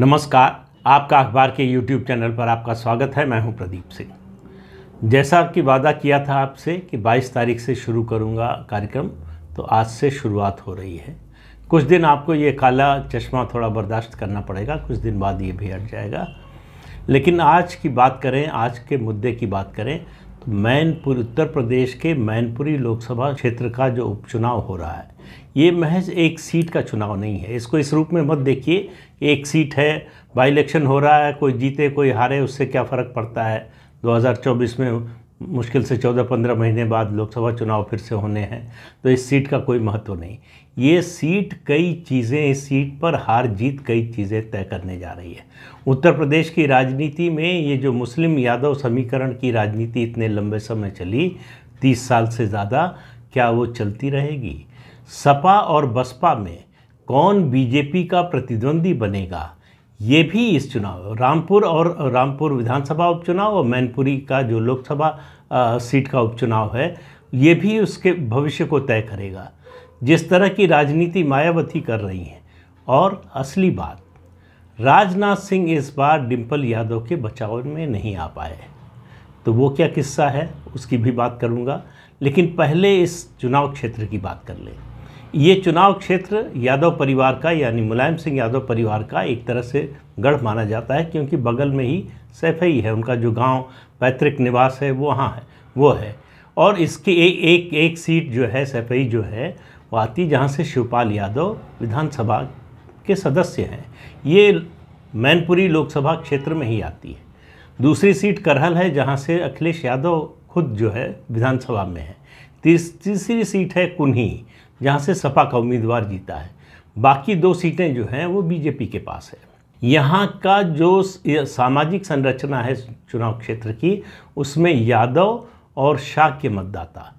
नमस्कार आपका अखबार के यूट्यूब चैनल पर आपका स्वागत है मैं हूं प्रदीप सिंह जैसा कि वादा किया था आपसे कि 22 तारीख से शुरू करूंगा कार्यक्रम तो आज से शुरुआत हो रही है कुछ दिन आपको ये काला चश्मा थोड़ा बर्दाश्त करना पड़ेगा कुछ दिन बाद ये भी हट जाएगा लेकिन आज की बात करें आज के मुद्दे की बात करें तो मैनपुर उत्तर प्रदेश के मैनपुरी लोकसभा क्षेत्र का जो उपचुनाव हो रहा है ये महज एक सीट का चुनाव नहीं है इसको इस रूप में मत देखिए एक सीट है बाई इलेक्शन हो रहा है कोई जीते कोई हारे उससे क्या फ़र्क पड़ता है 2024 में मुश्किल से 14-15 महीने बाद लोकसभा चुनाव फिर से होने हैं तो इस सीट का कोई महत्व नहीं ये सीट कई चीज़ें इस सीट पर हार जीत कई चीज़ें तय करने जा रही है उत्तर प्रदेश की राजनीति में ये जो मुस्लिम यादव समीकरण की राजनीति इतने लंबे समय चली तीस साल से ज़्यादा क्या वो चलती रहेगी सपा और बसपा में कौन बीजेपी का प्रतिद्वंदी बनेगा ये भी इस चुनाव रामपुर और रामपुर विधानसभा उपचुनाव और मैनपुरी का जो लोकसभा सीट का उपचुनाव है ये भी उसके भविष्य को तय करेगा जिस तरह की राजनीति मायावती कर रही हैं और असली बात राजनाथ सिंह इस बार डिम्पल यादव के बचाव में नहीं आ पाए तो वो क्या किस्सा है उसकी भी बात करूँगा लेकिन पहले इस चुनाव क्षेत्र की बात कर लें ये चुनाव क्षेत्र यादव परिवार का यानी मुलायम सिंह यादव परिवार का एक तरह से गढ़ माना जाता है क्योंकि बगल में ही सैफई है उनका जो गांव पैतृक निवास है वो वहाँ है वो है और इसकी ए, एक एक सीट जो है सफई जो है वो आती जहाँ से शिवपाल यादव विधानसभा के सदस्य हैं ये मैनपुरी लोकसभा क्षेत्र में ही आती है दूसरी सीट करहल है जहाँ से अखिलेश यादव खुद जो है विधानसभा में है तीस, तीसरी सीट है कुन्ही जहाँ से सपा का उम्मीदवार जीता है बाकी दो सीटें जो हैं वो बीजेपी के पास है यहाँ का जो सामाजिक संरचना है चुनाव क्षेत्र की उसमें यादव और शाह के मतदाता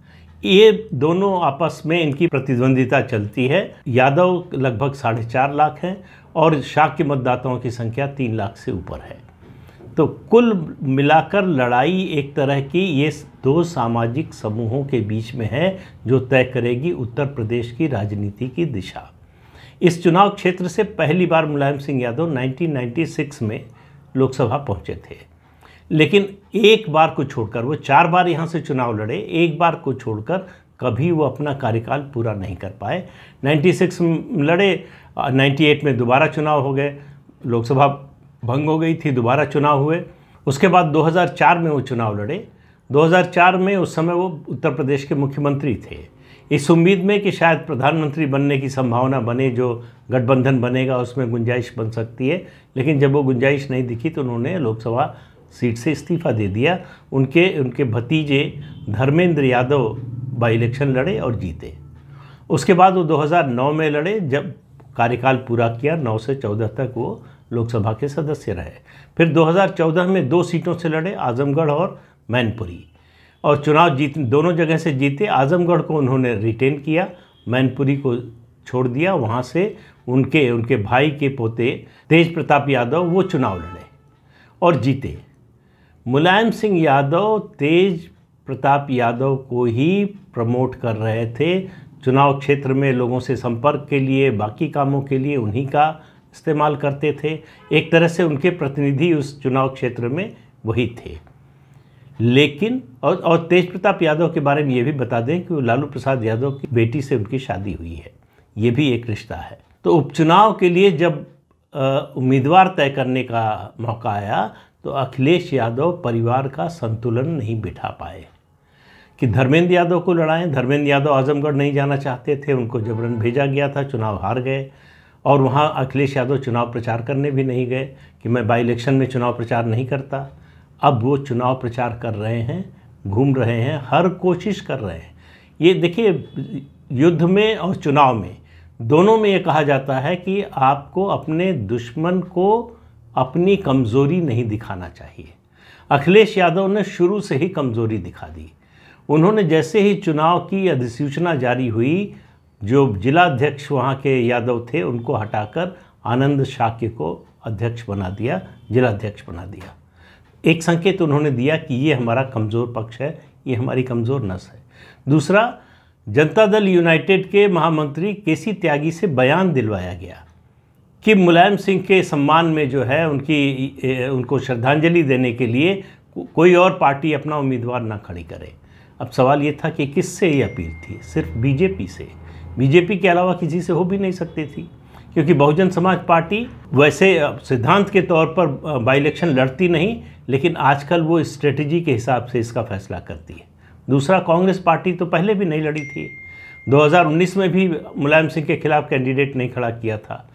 ये दोनों आपस में इनकी प्रतिद्वंदिता चलती है यादव लगभग साढ़े चार लाख हैं और शाह के मतदाताओं की संख्या तीन लाख से ऊपर है तो कुल मिलाकर लड़ाई एक तरह की ये दो सामाजिक समूहों के बीच में है जो तय करेगी उत्तर प्रदेश की राजनीति की दिशा इस चुनाव क्षेत्र से पहली बार मुलायम सिंह यादव 1996 में लोकसभा पहुंचे थे लेकिन एक बार को छोड़कर वो चार बार यहाँ से चुनाव लड़े एक बार को छोड़कर कभी वो अपना कार्यकाल पूरा नहीं कर पाए 96 लड़े 98 में दोबारा चुनाव हो गए लोकसभा भंग हो गई थी दोबारा चुनाव हुए उसके बाद 2004 में वो चुनाव लड़े 2004 में उस समय वो उत्तर प्रदेश के मुख्यमंत्री थे इस उम्मीद में कि शायद प्रधानमंत्री बनने की संभावना बने जो गठबंधन बनेगा उसमें गुंजाइश बन सकती है लेकिन जब वो गुंजाइश नहीं दिखी तो उन्होंने लोकसभा सीट से इस्तीफा दे दिया उनके उनके भतीजे धर्मेंद्र यादव बाई इलेक्शन लड़े और जीते उसके बाद वो 2009 में लड़े जब कार्यकाल पूरा किया 9 से 14 तक वो लोकसभा के सदस्य रहे फिर 2014 में दो सीटों से लड़े आजमगढ़ और मैनपुरी और चुनाव जीत दोनों जगह से जीते आजमगढ़ को उन्होंने रिटेन किया मैनपुरी को छोड़ दिया वहाँ से उनके उनके भाई के पोते तेज प्रताप यादव वो चुनाव लड़े और जीते मुलायम सिंह यादव तेज प्रताप यादव को ही प्रमोट कर रहे थे चुनाव क्षेत्र में लोगों से संपर्क के लिए बाकी कामों के लिए उन्हीं का इस्तेमाल करते थे एक तरह से उनके प्रतिनिधि उस चुनाव क्षेत्र में वही थे लेकिन और और तेज प्रताप यादव के बारे में ये भी बता दें कि लालू प्रसाद यादव की बेटी से उनकी शादी हुई है ये भी एक रिश्ता है तो उपचुनाव के लिए जब उम्मीदवार तय करने का मौका आया तो अखिलेश यादव परिवार का संतुलन नहीं बिठा पाए कि धर्मेंद्र यादव को लड़ाएं धर्मेंद्र यादव आजमगढ़ नहीं जाना चाहते थे उनको जबरन भेजा गया था चुनाव हार गए और वहाँ अखिलेश यादव चुनाव प्रचार करने भी नहीं गए कि मैं बाई इलेक्शन में चुनाव प्रचार नहीं करता अब वो चुनाव प्रचार कर रहे हैं घूम रहे हैं हर कोशिश कर रहे हैं ये देखिए युद्ध में और चुनाव में दोनों में ये कहा जाता है कि आपको अपने दुश्मन को अपनी कमज़ोरी नहीं दिखाना चाहिए अखिलेश यादव ने शुरू से ही कमज़ोरी दिखा दी उन्होंने जैसे ही चुनाव की अधिसूचना जारी हुई जो जिलाध्यक्ष वहाँ के यादव थे उनको हटाकर आनंद शाक्य को अध्यक्ष बना दिया जिलाध्यक्ष बना दिया एक संकेत उन्होंने दिया कि ये हमारा कमज़ोर पक्ष है ये हमारी कमज़ोर नस है दूसरा जनता दल यूनाइटेड के महामंत्री केसी त्यागी से बयान दिलवाया गया कि मुलायम सिंह के सम्मान में जो है उनकी उनको श्रद्धांजलि देने के लिए कोई और पार्टी अपना उम्मीदवार ना खड़ी करे अब सवाल ये था कि किससे ये अपील थी सिर्फ बीजेपी से बीजेपी के अलावा किसी से हो भी नहीं सकती थी क्योंकि बहुजन समाज पार्टी वैसे सिद्धांत के तौर पर बाई इलेक्शन लड़ती नहीं लेकिन आजकल वो स्ट्रेटजी के हिसाब से इसका फैसला करती है दूसरा कांग्रेस पार्टी तो पहले भी नहीं लड़ी थी 2019 में भी मुलायम सिंह के खिलाफ कैंडिडेट नहीं खड़ा किया था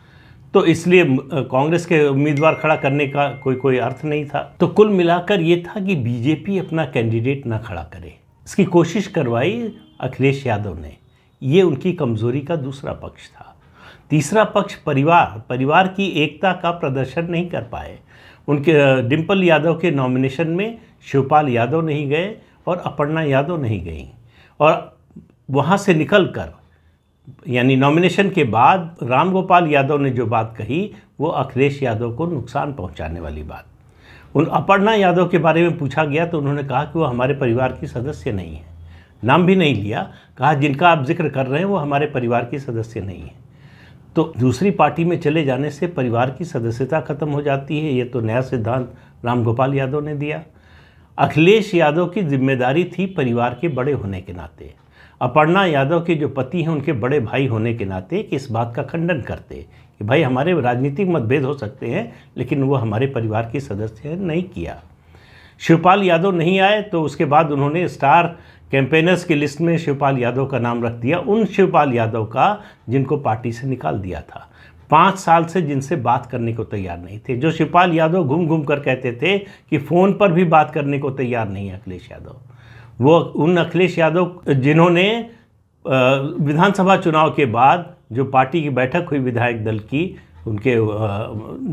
तो इसलिए कांग्रेस के उम्मीदवार खड़ा करने का कोई कोई अर्थ नहीं था तो कुल मिलाकर ये था कि बीजेपी अपना कैंडिडेट ना खड़ा करे इसकी कोशिश करवाई अखिलेश यादव ने ये उनकी कमजोरी का दूसरा पक्ष था तीसरा पक्ष परिवार परिवार की एकता का प्रदर्शन नहीं कर पाए उनके डिम्पल यादव के नॉमिनेशन में शिवपाल यादव नहीं गए और अपर्णा यादव नहीं गई और वहाँ से निकल कर यानी नॉमिनेशन के बाद रामगोपाल यादव ने जो बात कही वो अखिलेश यादव को नुकसान पहुंचाने वाली बात उन अपर्णा यादव के बारे में पूछा गया तो उन्होंने कहा कि वो हमारे परिवार की सदस्य नहीं है नाम भी नहीं लिया कहा जिनका आप जिक्र कर रहे हैं वो हमारे परिवार की सदस्य नहीं है तो दूसरी पार्टी में चले जाने से परिवार की सदस्यता खत्म हो जाती है ये तो नया सिद्धांत रामगोपाल यादव ने दिया अखिलेश यादव की जिम्मेदारी थी परिवार के बड़े होने के नाते अपर्णा यादव के जो पति हैं उनके बड़े भाई होने के नाते कि इस बात का खंडन करते कि भाई हमारे राजनीतिक मतभेद हो सकते हैं लेकिन वो हमारे परिवार के सदस्य नहीं किया शिवपाल यादव नहीं आए तो उसके बाद उन्होंने स्टार कैंपेनर्स की लिस्ट में शिवपाल यादव का नाम रख दिया उन शिवपाल यादव का जिनको पार्टी से निकाल दिया था पाँच साल से जिनसे बात करने को तैयार नहीं थे जो शिवपाल यादव घूम घूम कर कहते थे कि फ़ोन पर भी बात करने को तैयार नहीं है अखिलेश यादव वो उन अखिलेश यादव जिन्होंने विधानसभा चुनाव के बाद जो पार्टी की बैठक हुई विधायक दल की उनके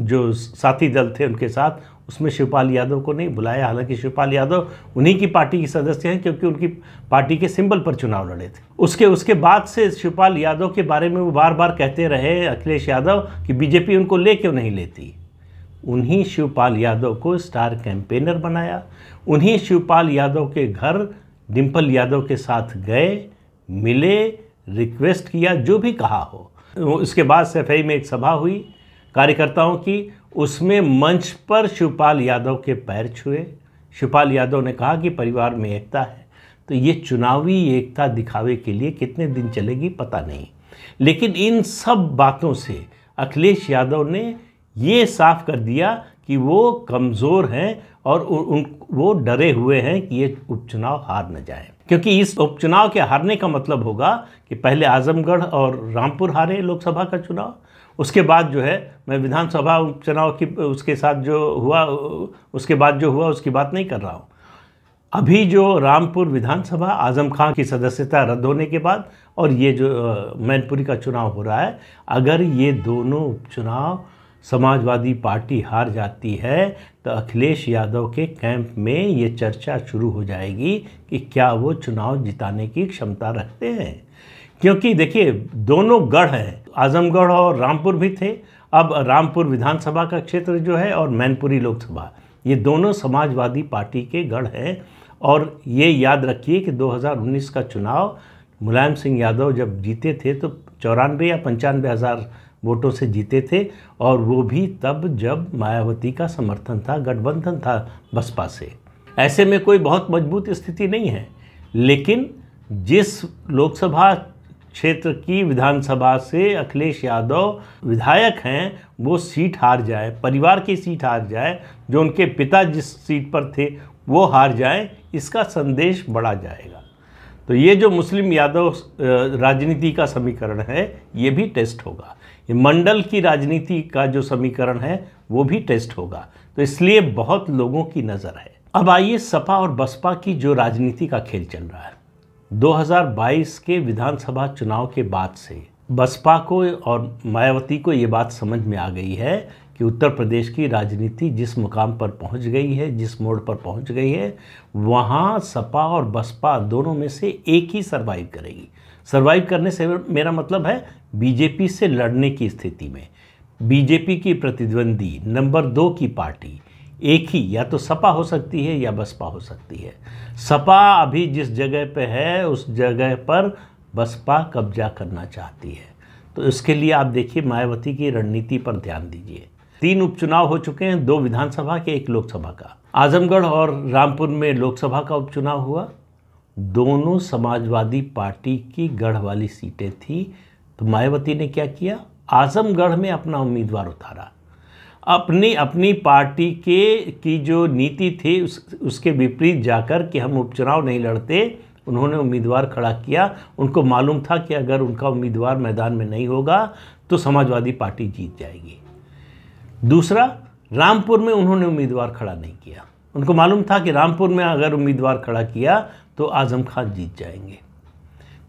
जो साथी दल थे उनके साथ उसमें शिवपाल यादव को नहीं बुलाया हालांकि शिवपाल यादव उन्हीं की पार्टी के सदस्य हैं क्योंकि उनकी पार्टी के सिंबल पर चुनाव लड़े थे उसके उसके बाद से शिवपाल यादव के बारे में वो बार बार कहते रहे अखिलेश यादव कि बीजेपी उनको ले क्यों नहीं लेती उन्हीं शिवपाल यादव को स्टार कैंपेनर बनाया उन्हीं शिवपाल यादव के घर डिम्पल यादव के साथ गए मिले रिक्वेस्ट किया जो भी कहा हो उसके बाद सफाई में एक सभा हुई कार्यकर्ताओं की उसमें मंच पर शिवपाल यादव के पैर छुए शिवपाल यादव ने कहा कि परिवार में एकता है तो ये चुनावी एकता दिखावे के लिए कितने दिन चलेगी पता नहीं लेकिन इन सब बातों से अखिलेश यादव ने ये साफ कर दिया कि वो कमज़ोर हैं और उन वो डरे हुए हैं कि ये उपचुनाव हार न जाए क्योंकि इस उपचुनाव के हारने का मतलब होगा कि पहले आजमगढ़ और रामपुर हारे लोकसभा का चुनाव उसके बाद जो है मैं विधानसभा उपचुनाव की उसके साथ जो हुआ उसके बाद जो हुआ उसकी बात नहीं कर रहा हूँ अभी जो रामपुर विधानसभा आजम खान की सदस्यता रद्द होने के बाद और ये जो मैनपुरी का चुनाव हो रहा है अगर ये दोनों उपचुनाव समाजवादी पार्टी हार जाती है तो अखिलेश यादव के कैंप में ये चर्चा शुरू हो जाएगी कि क्या वो चुनाव जिताने की क्षमता रखते हैं क्योंकि देखिए दोनों गढ़ हैं आजमगढ़ और रामपुर भी थे अब रामपुर विधानसभा का क्षेत्र जो है और मैनपुरी लोकसभा ये दोनों समाजवादी पार्टी के गढ़ हैं और ये याद रखिए कि 2019 का चुनाव मुलायम सिंह यादव जब जीते थे तो चौरानवे या पंचानवे हज़ार वोटों से जीते थे और वो भी तब जब मायावती का समर्थन था गठबंधन था बसपा से ऐसे में कोई बहुत मजबूत स्थिति नहीं है लेकिन जिस लोकसभा क्षेत्र की विधानसभा से अखिलेश यादव विधायक हैं वो सीट हार जाए परिवार की सीट हार जाए जो उनके पिता जिस सीट पर थे वो हार जाए इसका संदेश बढ़ा जाएगा तो ये जो मुस्लिम यादव राजनीति का समीकरण है ये भी टेस्ट होगा मंडल की राजनीति का जो समीकरण है वो भी टेस्ट होगा तो इसलिए बहुत लोगों की नज़र है अब आइए सपा और बसपा की जो राजनीति का खेल चल रहा है 2022 के विधानसभा चुनाव के बाद से बसपा को और मायावती को ये बात समझ में आ गई है कि उत्तर प्रदेश की राजनीति जिस मुकाम पर पहुंच गई है जिस मोड़ पर पहुंच गई है वहाँ सपा और बसपा दोनों में से एक ही सरवाइव करेगी सर्वाइव करने से मेरा मतलब है बीजेपी से लड़ने की स्थिति में बीजेपी की प्रतिद्वंदी नंबर दो की पार्टी एक ही या तो सपा हो सकती है या बसपा हो सकती है सपा अभी जिस जगह पे है उस जगह पर बसपा कब्जा करना चाहती है तो इसके लिए आप देखिए मायावती की रणनीति पर ध्यान दीजिए तीन उपचुनाव हो चुके हैं दो विधानसभा के एक लोकसभा का आजमगढ़ और रामपुर में लोकसभा का उपचुनाव हुआ दोनों समाजवादी पार्टी की गढ़ वाली सीटें थी तो मायावती ने क्या किया आजमगढ़ में अपना उम्मीदवार उतारा अपनी अपनी पार्टी के की जो नीति थी उस, उसके विपरीत जाकर कि हम उपचुनाव नहीं लड़ते उन्होंने उम्मीदवार खड़ा किया उनको मालूम था कि अगर उनका उम्मीदवार मैदान में नहीं होगा तो समाजवादी पार्टी जीत जाएगी दूसरा रामपुर में उन्होंने उम्मीदवार खड़ा नहीं किया उनको मालूम था कि रामपुर में अगर उम्मीदवार खड़ा किया तो आज़म खान जीत जाएंगे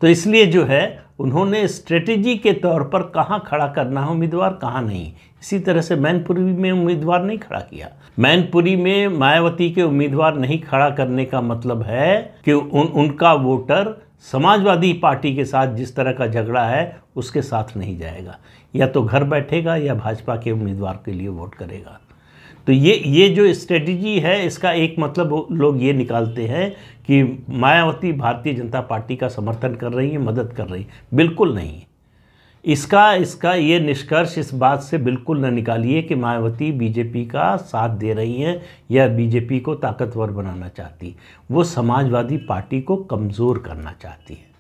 तो इसलिए जो है उन्होंने स्ट्रेटेजी के तौर पर कहाँ खड़ा करना है उम्मीदवार कहाँ नहीं इसी तरह से मैनपुरी में उम्मीदवार नहीं खड़ा किया मैनपुरी में मायावती के उम्मीदवार नहीं खड़ा करने का मतलब है कि उन उनका वोटर समाजवादी पार्टी के साथ जिस तरह का झगड़ा है उसके साथ नहीं जाएगा या तो घर बैठेगा या भाजपा के उम्मीदवार के लिए वोट करेगा तो ये ये जो स्ट्रेटजी है इसका एक मतलब लोग ये निकालते हैं कि मायावती भारतीय जनता पार्टी का समर्थन कर रही है मदद कर रही है बिल्कुल नहीं इसका इसका ये निष्कर्ष इस बात से बिल्कुल न निकालिए कि मायावती बीजेपी का साथ दे रही हैं या बीजेपी को ताकतवर बनाना चाहती वो समाजवादी पार्टी को कमज़ोर करना चाहती है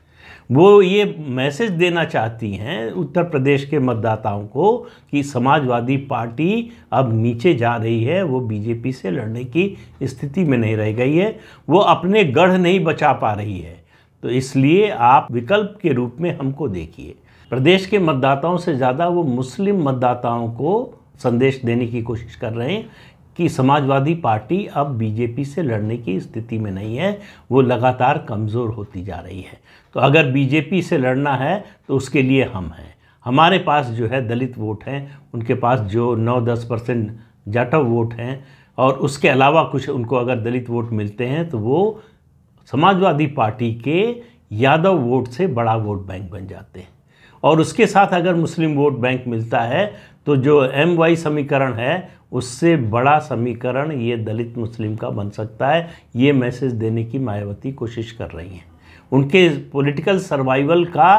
वो ये मैसेज देना चाहती हैं उत्तर प्रदेश के मतदाताओं को कि समाजवादी पार्टी अब नीचे जा रही है वो बीजेपी से लड़ने की स्थिति में नहीं रह गई है वो अपने गढ़ नहीं बचा पा रही है तो इसलिए आप विकल्प के रूप में हमको देखिए प्रदेश के मतदाताओं से ज़्यादा वो मुस्लिम मतदाताओं को संदेश देने की कोशिश कर रहे हैं कि समाजवादी पार्टी अब बीजेपी से लड़ने की स्थिति में नहीं है वो लगातार कमज़ोर होती जा रही है तो अगर बीजेपी से लड़ना है तो उसके लिए हम हैं हमारे पास जो है दलित वोट हैं उनके पास जो 9-10 परसेंट जाटव वोट हैं और उसके अलावा कुछ उनको अगर दलित वोट मिलते हैं तो वो समाजवादी पार्टी के यादव वोट से बड़ा वोट बैंक बन जाते हैं और उसके साथ अगर मुस्लिम वोट बैंक मिलता है तो जो एम वाई समीकरण है उससे बड़ा समीकरण ये दलित मुस्लिम का बन सकता है ये मैसेज देने की मायावती कोशिश कर रही हैं उनके पॉलिटिकल सर्वाइवल का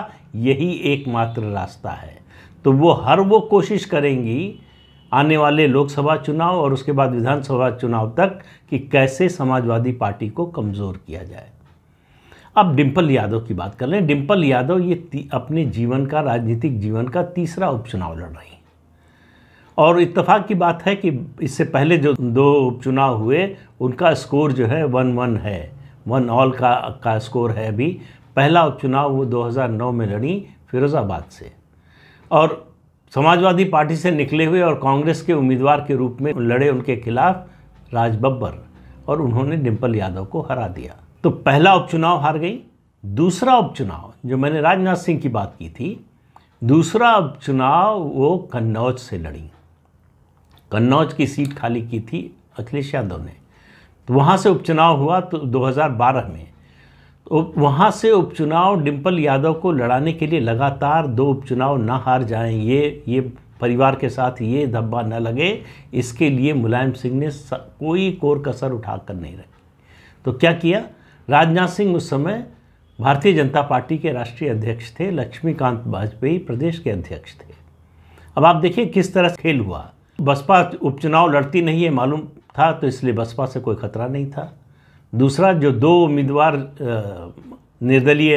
यही एकमात्र रास्ता है तो वो हर वो कोशिश करेंगी आने वाले लोकसभा चुनाव और उसके बाद विधानसभा चुनाव तक कि कैसे समाजवादी पार्टी को कमज़ोर किया जाए अब डिम्पल यादव की बात कर लें डिम्पल यादव ये अपने जीवन का राजनीतिक जीवन का तीसरा उपचुनाव लड़ रही हैं और इत्तेफाक की बात है कि इससे पहले जो दो उपचुनाव हुए उनका स्कोर जो है वन वन है वन ऑल का का स्कोर है अभी पहला उपचुनाव वो 2009 में लड़ी फिरोज़ाबाद से और समाजवादी पार्टी से निकले हुए और कांग्रेस के उम्मीदवार के रूप में लड़े उनके खिलाफ राज बब्बर और उन्होंने डिम्पल यादव को हरा दिया तो पहला उपचुनाव हार गई दूसरा उपचुनाव जो मैंने राजनाथ सिंह की बात की थी दूसरा उपचुनाव वो कन्नौज से लड़ी कन्नौज की सीट खाली की थी अखिलेश यादव ने तो वहाँ से उपचुनाव हुआ तो 2012 में तो वहाँ से उपचुनाव डिम्पल यादव को लड़ाने के लिए लगातार दो उपचुनाव ना हार जाएं ये ये परिवार के साथ ये धब्बा न लगे इसके लिए मुलायम सिंह ने कोई कोर कसर उठा कर नहीं रखी तो क्या किया राजनाथ सिंह उस समय भारतीय जनता पार्टी के राष्ट्रीय अध्यक्ष थे लक्ष्मीकांत वाजपेयी प्रदेश के अध्यक्ष थे अब आप देखिए किस तरह खेल हुआ बसपा उपचुनाव लड़ती नहीं है मालूम था तो इसलिए बसपा से कोई खतरा नहीं था दूसरा जो दो उम्मीदवार निर्दलीय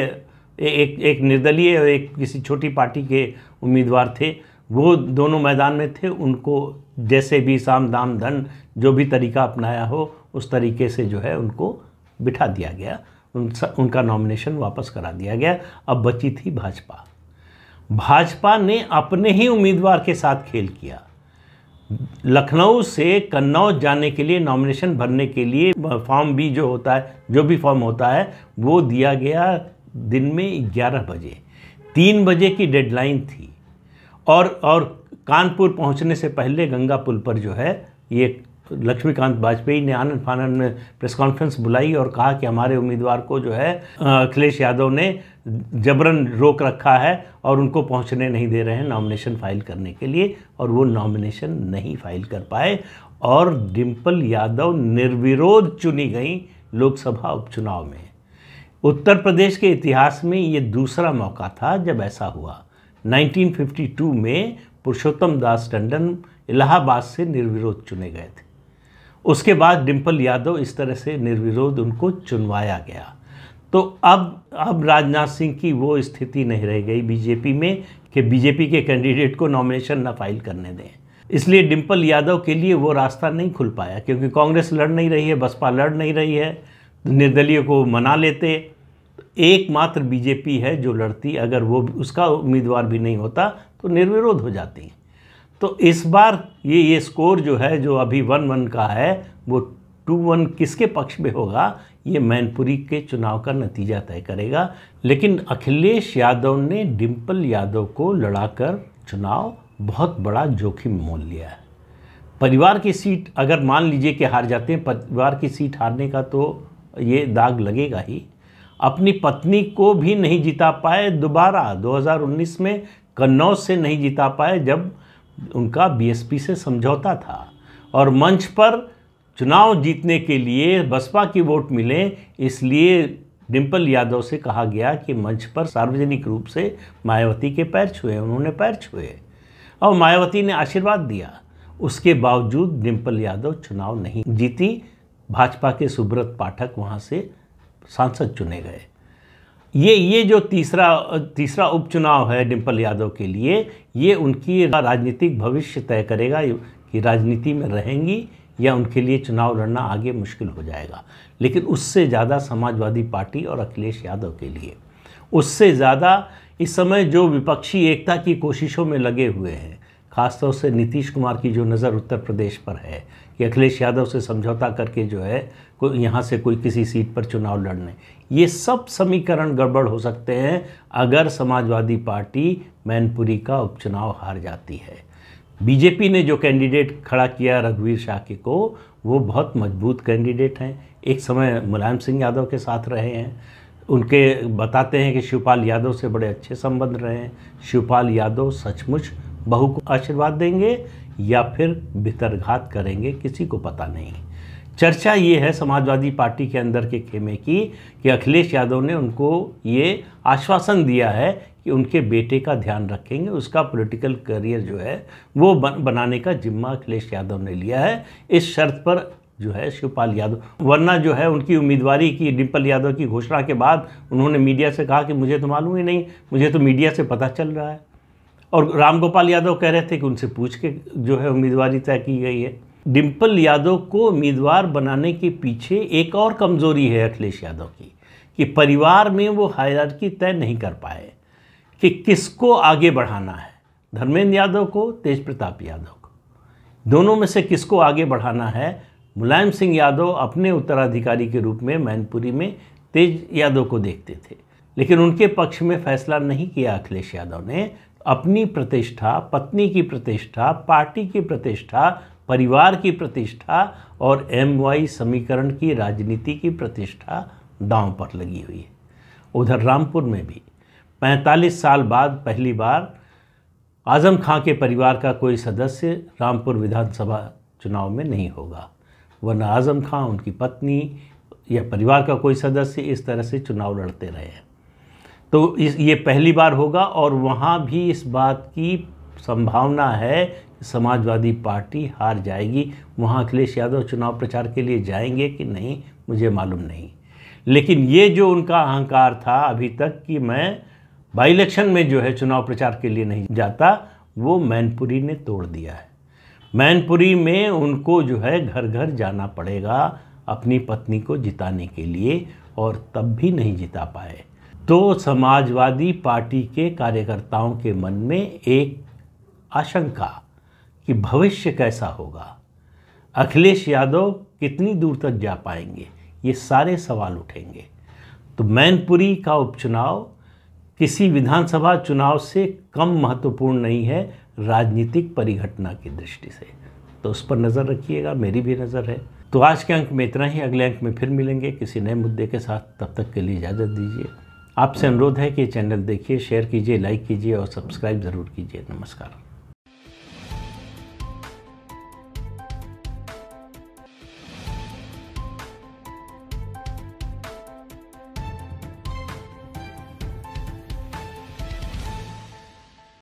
एक एक निर्दलीय और एक किसी छोटी पार्टी के उम्मीदवार थे वो दोनों मैदान में थे उनको जैसे भी साम दाम धन जो भी तरीका अपनाया हो उस तरीके से जो है उनको बिठा दिया गया उन उनका नॉमिनेशन वापस करा दिया गया अब बची थी भाजपा भाजपा ने अपने ही उम्मीदवार के साथ खेल किया लखनऊ से कन्नौज जाने के लिए नॉमिनेशन भरने के लिए फॉर्म भी जो होता है जो भी फॉर्म होता है वो दिया गया दिन में 11 बजे तीन बजे की डेडलाइन थी और और कानपुर पहुंचने से पहले गंगा पुल पर जो है ये लक्ष्मीकांत वाजपेयी ने आनंद फानंद में प्रेस कॉन्फ्रेंस बुलाई और कहा कि हमारे उम्मीदवार को जो है अखिलेश यादव ने जबरन रोक रखा है और उनको पहुंचने नहीं दे रहे हैं नॉमिनेशन फाइल करने के लिए और वो नॉमिनेशन नहीं फाइल कर पाए और डिम्पल यादव निर्विरोध चुनी गई लोकसभा उपचुनाव में उत्तर प्रदेश के इतिहास में ये दूसरा मौका था जब ऐसा हुआ 1952 में पुरुषोत्तम दास टंडन इलाहाबाद से निर्विरोध चुने गए थे उसके बाद डिम्पल यादव इस तरह से निर्विरोध उनको चुनवाया गया तो अब अब राजनाथ सिंह की वो स्थिति नहीं रह गई बीजेपी में कि बीजेपी के कैंडिडेट को नॉमिनेशन ना फाइल करने दें इसलिए डिम्पल यादव के लिए वो रास्ता नहीं खुल पाया क्योंकि कांग्रेस लड़ नहीं रही है बसपा लड़ नहीं रही है निर्दलीय को मना लेते एकमात्र बीजेपी है जो लड़ती अगर वो उसका उम्मीदवार भी नहीं होता तो निर्विरोध हो जाती तो इस बार ये ये स्कोर जो है जो अभी वन वन का है वो टू वन किसके पक्ष में होगा ये मैनपुरी के चुनाव का नतीजा तय करेगा लेकिन अखिलेश यादव ने डिम्पल यादव को लड़ाकर चुनाव बहुत बड़ा जोखिम मोल लिया है परिवार की सीट अगर मान लीजिए कि हार जाते हैं परिवार की सीट हारने का तो ये दाग लगेगा ही अपनी पत्नी को भी नहीं जीता पाए दोबारा 2019 में कन्नौज से नहीं जीता पाए जब उनका बीएसपी से समझौता था और मंच पर चुनाव जीतने के लिए बसपा की वोट मिले इसलिए डिम्पल यादव से कहा गया कि मंच पर सार्वजनिक रूप से मायावती के पैर छुए उन्होंने पैर छुए और मायावती ने आशीर्वाद दिया उसके बावजूद डिम्पल यादव चुनाव नहीं जीती भाजपा के सुब्रत पाठक वहाँ से सांसद चुने गए ये ये जो तीसरा तीसरा उपचुनाव है डिम्पल यादव के लिए ये उनकी राजनीतिक भविष्य तय करेगा कि राजनीति में रहेंगी या उनके लिए चुनाव लड़ना आगे मुश्किल हो जाएगा लेकिन उससे ज़्यादा समाजवादी पार्टी और अखिलेश यादव के लिए उससे ज़्यादा इस समय जो विपक्षी एकता की कोशिशों में लगे हुए हैं खासतौर से नीतीश कुमार की जो नज़र उत्तर प्रदेश पर है कि अखिलेश यादव से समझौता करके जो है कोई यहाँ से कोई किसी सीट पर चुनाव लड़ने ये सब समीकरण गड़बड़ हो सकते हैं अगर समाजवादी पार्टी मैनपुरी का उपचुनाव हार जाती है बीजेपी ने जो कैंडिडेट खड़ा किया रघुवीर शाह को वो बहुत मजबूत कैंडिडेट हैं एक समय मुलायम सिंह यादव के साथ रहे हैं उनके बताते हैं कि शिवपाल यादव से बड़े अच्छे संबंध रहे हैं शिवपाल यादव सचमुच बहू को आशीर्वाद देंगे या फिर भितरघात करेंगे किसी को पता नहीं चर्चा ये है समाजवादी पार्टी के अंदर के खेमे की कि अखिलेश यादव ने उनको ये आश्वासन दिया है कि उनके बेटे का ध्यान रखेंगे उसका पॉलिटिकल करियर जो है वो बन, बनाने का जिम्मा अखिलेश यादव ने लिया है इस शर्त पर जो है शिवपाल यादव वरना जो है उनकी उम्मीदवारी की डिम्पल यादव की घोषणा के बाद उन्होंने मीडिया से कहा कि मुझे तो मालूम ही नहीं मुझे तो मीडिया से पता चल रहा है और रामगोपाल यादव कह रहे थे कि उनसे पूछ के जो है उम्मीदवारी तय की गई है डिम्पल यादव को उम्मीदवार बनाने के पीछे एक और कमज़ोरी है अखिलेश यादव की कि परिवार में वो हायरार्की तय नहीं कर पाए कि किसको आगे बढ़ाना है धर्मेंद्र यादव को तेज प्रताप यादव को दोनों में से किसको आगे बढ़ाना है मुलायम सिंह यादव अपने उत्तराधिकारी के रूप में मैनपुरी में तेज यादव को देखते थे लेकिन उनके पक्ष में फैसला नहीं किया अखिलेश यादव ने अपनी प्रतिष्ठा पत्नी की प्रतिष्ठा पार्टी की प्रतिष्ठा परिवार की प्रतिष्ठा और एम वाई समीकरण की राजनीति की प्रतिष्ठा दांव पर लगी हुई है उधर रामपुर में भी 45 साल बाद पहली बार आज़म खां के परिवार का कोई सदस्य रामपुर विधानसभा चुनाव में नहीं होगा वरना आज़म खां उनकी पत्नी या परिवार का कोई सदस्य इस तरह से चुनाव लड़ते रहे हैं तो इस ये पहली बार होगा और वहाँ भी इस बात की संभावना है समाजवादी पार्टी हार जाएगी वहाँ अखिलेश यादव चुनाव प्रचार के लिए जाएंगे कि नहीं मुझे मालूम नहीं लेकिन ये जो उनका अहंकार था अभी तक कि मैं बाई इलेक्शन में जो है चुनाव प्रचार के लिए नहीं जाता वो मैनपुरी ने तोड़ दिया है मैनपुरी में उनको जो है घर घर जाना पड़ेगा अपनी पत्नी को जिताने के लिए और तब भी नहीं जिता पाए तो समाजवादी पार्टी के कार्यकर्ताओं के मन में एक आशंका कि भविष्य कैसा होगा अखिलेश यादव कितनी दूर तक जा पाएंगे ये सारे सवाल उठेंगे तो मैनपुरी का उपचुनाव किसी विधानसभा चुनाव से कम महत्वपूर्ण नहीं है राजनीतिक परिघटना की दृष्टि से तो उस पर नज़र रखिएगा मेरी भी नज़र है तो आज के अंक में इतना ही अगले अंक में फिर मिलेंगे किसी नए मुद्दे के साथ तब तक के लिए इजाज़त दीजिए आपसे अनुरोध है कि चैनल देखिए शेयर कीजिए लाइक कीजिए और सब्सक्राइब ज़रूर कीजिए नमस्कार